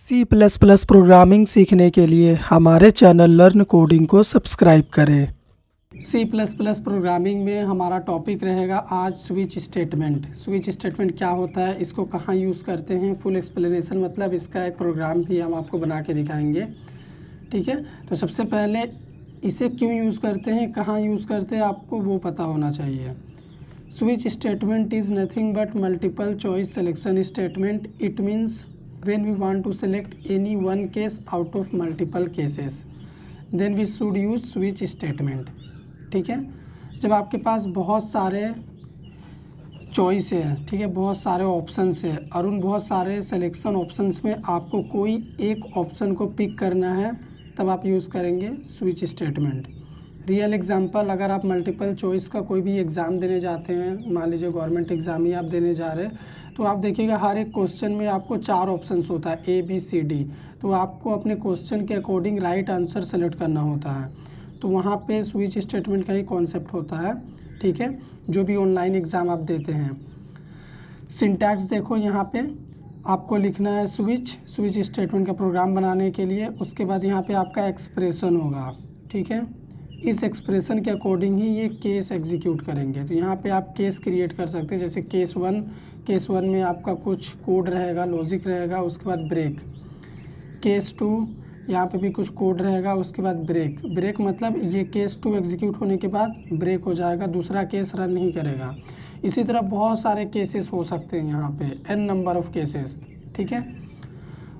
C plus plus programming सीखने के लिए हमारे चैनल लर्न कोडिंग को सब्सक्राइब करें सी प्लस प्लस प्रोग्रामिंग में हमारा टॉपिक रहेगा आज स्विच स्टेटमेंट स्विच स्टेटमेंट क्या होता है इसको कहाँ यूज़ करते हैं फुल एक्सप्लेनेशन मतलब इसका एक प्रोग्राम भी हम आपको बना के दिखाएंगे ठीक है तो सबसे पहले इसे क्यों यूज़ करते हैं कहाँ यूज़ करते हैं आपको वो पता होना चाहिए switch statement is nothing but multiple choice selection statement it means when we want to select any one case out of multiple cases then we should use switch statement ठीक है जब आपके पास बहुत सारे चॉइस है ठीक है बहुत सारे ऑप्शंस है और उन बहुत सारे सिलेक्शन ऑप्शंस में आपको कोई एक ऑप्शन को पिक करना है तब आप यूज़ करेंगे स्विच स्टेटमेंट रियल एग्ज़ाम्पल अगर आप मल्टीपल चॉइस का कोई भी एग्ज़ाम देने जाते हैं मान लीजिए गवर्नमेंट एग्ज़ाम ही आप देने जा रहे हैं तो आप देखिएगा हर एक क्वेश्चन में आपको चार ऑप्शंस होता है ए बी सी डी तो आपको अपने क्वेश्चन के अकॉर्डिंग राइट आंसर सेलेक्ट करना होता है तो वहाँ पे स्विच स्टेटमेंट का ही कॉन्सेप्ट होता है ठीक है जो भी ऑनलाइन एग्ज़ाम आप देते हैं सिंटैक्स देखो यहाँ पे आपको लिखना है स्विच स्विच स्टेटमेंट का प्रोग्राम बनाने के लिए उसके बाद यहाँ पे आपका एक्सप्रेशन होगा ठीक है इस एक्सप्रेशन के अकॉर्डिंग ही ये केस एग्जीक्यूट करेंगे तो यहाँ पे आप केस क्रिएट कर सकते हैं जैसे केस वन केस वन में आपका कुछ कोड रहेगा लॉजिक रहेगा उसके बाद ब्रेक केस टू यहाँ पे भी कुछ कोड रहेगा उसके बाद ब्रेक ब्रेक मतलब ये केस टू एग्जीक्यूट होने के बाद ब्रेक हो जाएगा दूसरा केस रन नहीं करेगा इसी तरह बहुत सारे केसेस हो सकते हैं यहाँ पे एन नंबर ऑफ़ केसेस ठीक है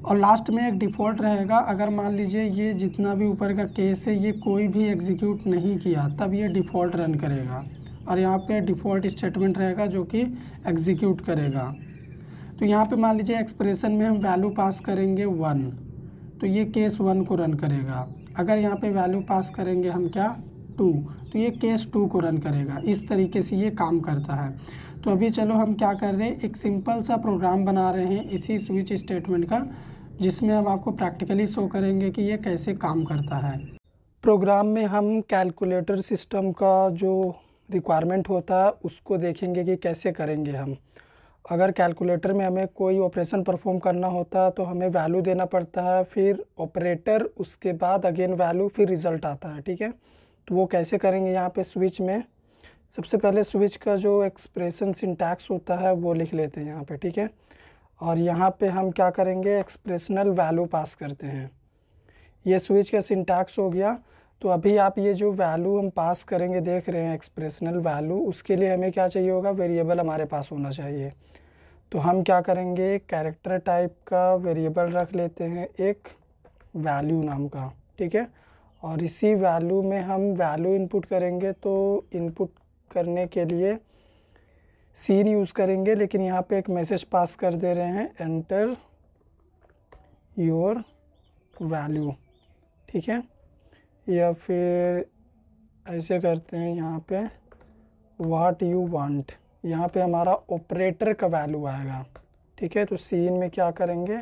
और लास्ट में एक डिफ़ॉल्ट रहेगा अगर मान लीजिए ये जितना भी ऊपर का केस है ये कोई भी एग्जीक्यूट नहीं किया तब ये डिफ़ॉल्ट रन करेगा और यहाँ पे डिफ़ॉल्ट स्टेटमेंट रहेगा जो कि एग्जीक्यूट करेगा तो यहाँ पे मान लीजिए एक्सप्रेशन में हम वैल्यू पास करेंगे वन तो ये केस वन को रन करेगा अगर यहाँ पर वैल्यू पास करेंगे हम क्या टू तो ये केस टू को रन करेगा इस तरीके से ये काम करता है तो अभी चलो हम क्या कर रहे हैं एक सिंपल सा प्रोग्राम बना रहे हैं इसी स्विच स्टेटमेंट का जिसमें हम आपको प्रैक्टिकली शो करेंगे कि ये कैसे काम करता है प्रोग्राम में हम कैलकुलेटर सिस्टम का जो रिक्वायरमेंट होता है उसको देखेंगे कि कैसे करेंगे हम अगर कैलकुलेटर में हमें कोई ऑपरेशन परफॉर्म करना होता है तो हमें वैल्यू देना पड़ता है फिर ऑपरेटर उसके बाद अगेन वैल्यू फिर रिज़ल्ट आता है ठीक है तो वो कैसे करेंगे यहाँ पे स्विच में सबसे पहले स्विच का जो एक्सप्रेशन सिंटैक्स होता है वो लिख लेते हैं यहाँ पे ठीक है और यहाँ पे हम क्या करेंगे एक्सप्रेशनल वैल्यू पास करते हैं ये स्विच का सिंटैक्स हो गया तो अभी आप ये जो वैल्यू हम पास करेंगे देख रहे हैं एक्सप्रेशनल वैल्यू उसके लिए हमें क्या चाहिए होगा वेरिएबल हमारे पास होना चाहिए तो हम क्या करेंगे कैरेक्टर टाइप का वेरिएबल रख लेते हैं एक वैल्यू नाम का ठीक है और इसी वैल्यू में हम वैल्यू इनपुट करेंगे तो इनपुट करने के लिए सीन यूज़ करेंगे लेकिन यहाँ पे एक मैसेज पास कर दे रहे हैं एंटर योर वैल्यू ठीक है या फिर ऐसे करते हैं यहाँ पे वाट यू वांट यहाँ पे हमारा ऑपरेटर का वैल्यू आएगा ठीक है तो सीन में क्या करेंगे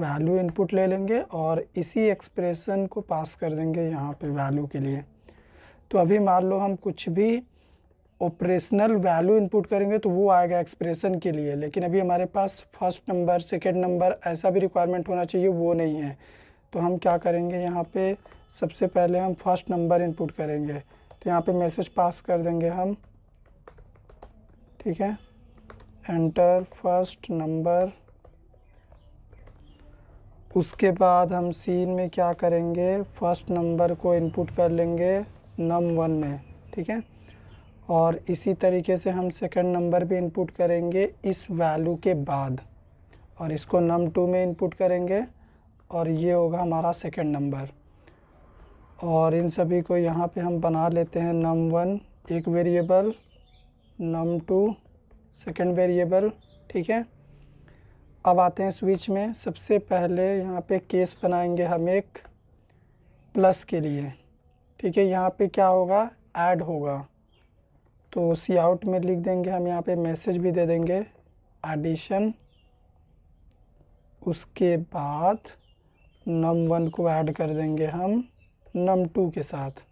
वैल्यू इनपुट ले लेंगे और इसी एक्सप्रेशन को पास कर देंगे यहाँ पे वैल्यू के लिए तो अभी मान लो हम कुछ भी ऑपरेशनल वैल्यू इनपुट करेंगे तो वो आएगा एक्सप्रेशन के लिए लेकिन अभी हमारे पास फर्स्ट नंबर सेकेंड नंबर ऐसा भी रिक्वायरमेंट होना चाहिए वो नहीं है तो हम क्या करेंगे यहाँ पे सबसे पहले हम फर्स्ट नंबर इनपुट करेंगे तो यहाँ पे मैसेज पास कर देंगे हम ठीक है एंटर फर्स्ट नंबर उसके बाद हम सीन में क्या करेंगे फर्स्ट नंबर को इनपुट कर लेंगे नम वन में ठीक है और इसी तरीके से हम सेकंड नंबर भी इनपुट करेंगे इस वैल्यू के बाद और इसको नम टू में इनपुट करेंगे और ये होगा हमारा सेकंड नंबर और इन सभी को यहाँ पे हम बना लेते हैं नम वन एक variable num two second variable ठीक है अब आते हैं स्विच में सबसे पहले यहाँ पे केस बनाएंगे हम एक प्लस के लिए ठीक है यहाँ पे क्या होगा ऐड होगा तो सी आउट में लिख देंगे हम यहाँ पे मैसेज भी दे देंगे एडिशन उसके बाद नम वन को ऐड कर देंगे हम नम टू के साथ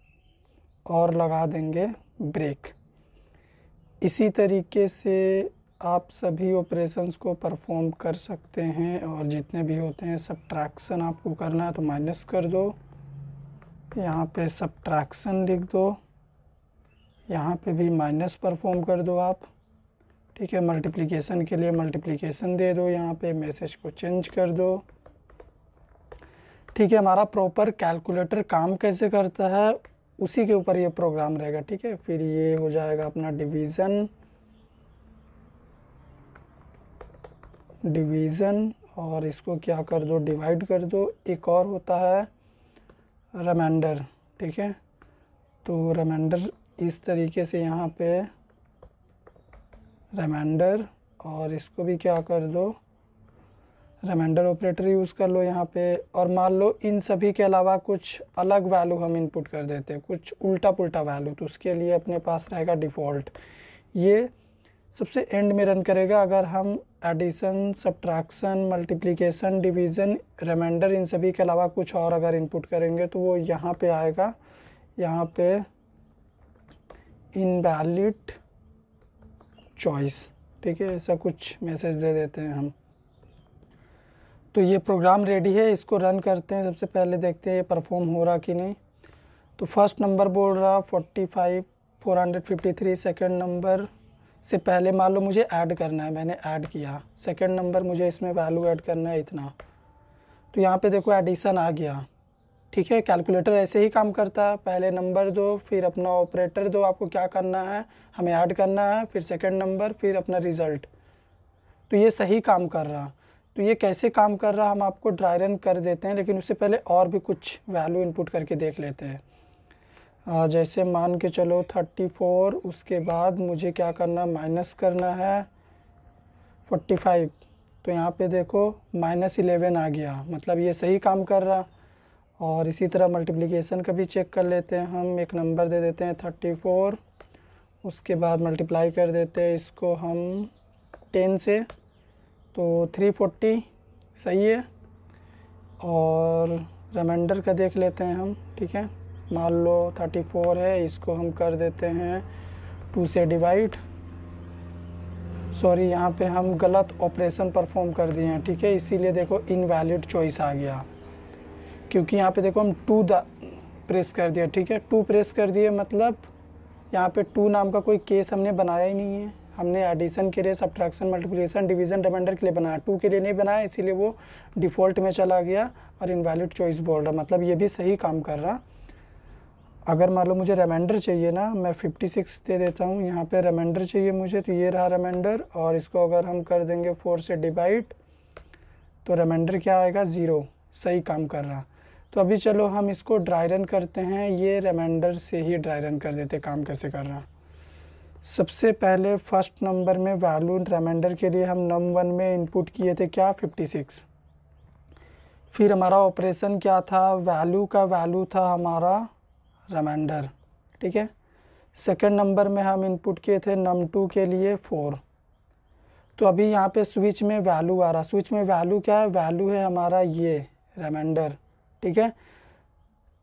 और लगा देंगे ब्रेक इसी तरीके से आप सभी ऑपरेशंस को परफॉर्म कर सकते हैं और जितने भी होते हैं सब आपको करना है तो माइनस कर दो यहाँ पे सब लिख दो यहाँ पे भी माइनस परफॉर्म कर दो आप ठीक है मल्टीप्लिकेशन के लिए मल्टीप्लिकेशन दे दो यहाँ पे मैसेज को चेंज कर दो ठीक है हमारा प्रॉपर कैलकुलेटर काम कैसे करता है उसी के ऊपर ये प्रोग्राम रहेगा ठीक है फिर ये हो जाएगा अपना डिवीज़न डिवीज़न और इसको क्या कर दो डिवाइड कर दो एक और होता है रिमाइंडर ठीक है तो रिमाइंडर इस तरीके से यहाँ पे रिमाइंडर और इसको भी क्या कर दो रिमाइंडर ऑपरेटर यूज़ कर लो यहाँ पे और मान लो इन सभी के अलावा कुछ अलग वैल्यू हम इनपुट कर देते हैं कुछ उल्टा पुल्टा वैल्यू तो उसके लिए अपने पास रहेगा डिफ़ॉल्ट ये सबसे एंड में रन करेगा अगर हम addition subtraction multiplication division remainder इन सभी के अलावा कुछ और अगर इनपुट करेंगे तो वो यहाँ पे आएगा यहाँ पे इनवैलिड चॉइस ठीक है ऐसा कुछ मैसेज दे देते हैं हम तो ये प्रोग्राम रेडी है इसको रन करते हैं सबसे पहले देखते हैं ये परफॉर्म हो रहा कि नहीं तो फर्स्ट नंबर बोल रहा forty five four hundred fifty three second number से पहले मान लो मुझे ऐड करना है मैंने ऐड किया सेकेंड नंबर मुझे इसमें वैल्यू ऐड करना है इतना तो यहाँ पे देखो एडिशन आ गया ठीक है कैलकुलेटर ऐसे ही काम करता है पहले नंबर दो फिर अपना ऑपरेटर दो आपको क्या करना है हमें ऐड करना है फिर सेकंड नंबर फिर अपना रिज़ल्ट तो ये सही काम कर रहा तो ये कैसे काम कर रहा हम आपको ड्राई रन कर देते हैं लेकिन उससे पहले और भी कुछ वैल्यू इनपुट करके देख लेते हैं जैसे मान के चलो थर्टी फोर उसके बाद मुझे क्या करना माइनस करना है फोर्टी फाइव तो यहाँ पे देखो माइनस इलेवन आ गया मतलब ये सही काम कर रहा और इसी तरह मल्टीप्लिकेशन का भी चेक कर लेते हैं हम एक नंबर दे देते हैं थर्टी फोर उसके बाद मल्टीप्लाई कर देते हैं इसको हम टेन से तो थ्री फोर्टी सही है और रिमाइंडर का देख लेते हैं हम ठीक है मान लो थर्टी फोर है इसको हम कर देते हैं टू से डिवाइड सॉरी यहाँ पे हम गलत ऑपरेशन परफॉर्म कर दिए हैं ठीक है इसीलिए देखो इनवैलिड चॉइस आ गया क्योंकि यहाँ पे देखो हम टू द प्रेस कर दिया ठीक है टू प्रेस कर दिए मतलब यहाँ पे टू नाम का कोई केस हमने बनाया ही नहीं है हमने एडिशन के लिए सब्ट्रैक्शन मल्टीप्लिकेशन डिवीजन रिमाइंडर के लिए बनाया टू के लिए नहीं बनाया इसीलिए वो डिफ़ॉल्ट में चला गया और इनवैलिड चॉइस बोल रहा मतलब ये भी सही काम कर रहा अगर मान लो मुझे रिमाइंडर चाहिए ना मैं 56 दे देता हूँ यहाँ पे रिमाइंडर चाहिए मुझे तो ये रहा रिमाइंडर और इसको अगर हम कर देंगे फोर से डिवाइड तो रिमाइंडर क्या आएगा ज़ीरो सही काम कर रहा तो अभी चलो हम इसको ड्राई रन करते हैं ये रिमाइंडर से ही ड्राई रन कर देते काम कैसे कर रहा सबसे पहले फर्स्ट नंबर में वैल्यू रिमाइंडर के लिए हम नम वन में इनपुट किए थे क्या 56 फिर हमारा ऑपरेशन क्या था वैल्यू का वैल्यू था हमारा रिमाइंडर ठीक है सेकेंड नंबर में हम इनपुट किए थे नम टू के लिए फ़ोर तो अभी यहाँ पे स्विच में वैल्यू आ रहा स्विच में वैल्यू क्या है वैल्यू है हमारा ये रिमाइंडर ठीक है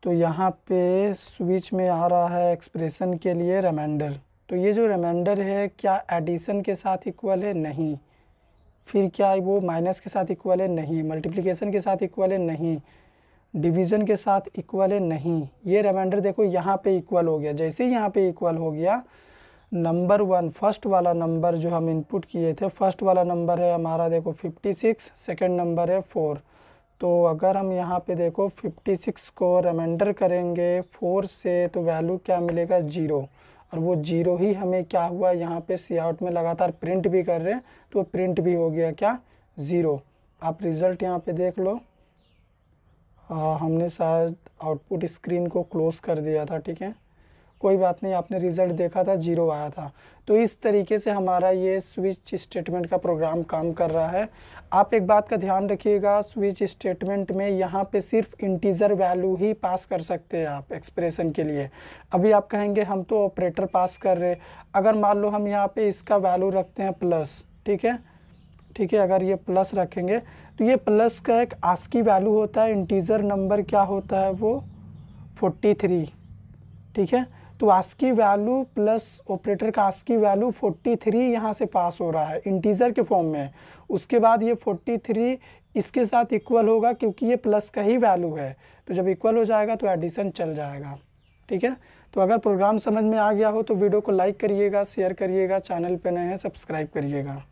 तो यहाँ पे स्विच में आ रहा है एक्सप्रेशन के लिए रिमाइंडर तो ये जो रिमाइंडर है क्या एडिशन के साथ इक्वल है नहीं फिर क्या वो माइनस के साथ इक्वल है नहीं मल्टीप्लिकेशन के साथ इक्वल है नहीं डिवीज़न के साथ इक्वल है नहीं ये रिमाइंडर देखो यहाँ पे इक्वल हो गया जैसे ही यहाँ पे इक्वल हो गया नंबर वन फर्स्ट वाला नंबर जो हम इनपुट किए थे फर्स्ट वाला नंबर है हमारा देखो सिक्स सेकेंड नंबर है फोर तो अगर हम यहाँ पे देखो 56 को रिमाइंडर करेंगे फोर से तो वैल्यू क्या मिलेगा जीरो और वो जीरो ही हमें क्या हुआ यहाँ पे सी आउट में लगातार प्रिंट भी कर रहे हैं तो प्रिंट भी हो गया क्या ज़ीरो आप रिज़ल्ट यहाँ पे देख लो आ, हमने शायद आउटपुट स्क्रीन को क्लोज़ कर दिया था ठीक है कोई बात नहीं आपने रिज़ल्ट देखा था जीरो आया था तो इस तरीके से हमारा ये स्विच स्टेटमेंट का प्रोग्राम काम कर रहा है आप एक बात का ध्यान रखिएगा स्विच स्टेटमेंट में यहाँ पे सिर्फ इंटीज़र वैल्यू ही पास कर सकते हैं आप एक्सप्रेशन के लिए अभी आप कहेंगे हम तो ऑपरेटर पास कर रहे अगर मान लो हम यहाँ पर इसका वैल्यू रखते हैं प्लस ठीक है ठीक है अगर ये प्लस रखेंगे तो ये प्लस का एक आस्की वैल्यू होता है इंटीज़र नंबर क्या होता है वो फोर्टी थ्री ठीक है तो आस्की वैल्यू प्लस ऑपरेटर का आस्की वैल्यू 43 थ्री यहाँ से पास हो रहा है इंटीजर के फॉर्म में उसके बाद ये 43 इसके साथ इक्वल होगा क्योंकि ये प्लस का ही वैल्यू है तो जब इक्वल हो जाएगा तो एडिशन चल जाएगा ठीक है तो अगर प्रोग्राम समझ में आ गया हो तो वीडियो को लाइक करिएगा शेयर करिएगा चैनल पर नए हैं सब्सक्राइब करिएगा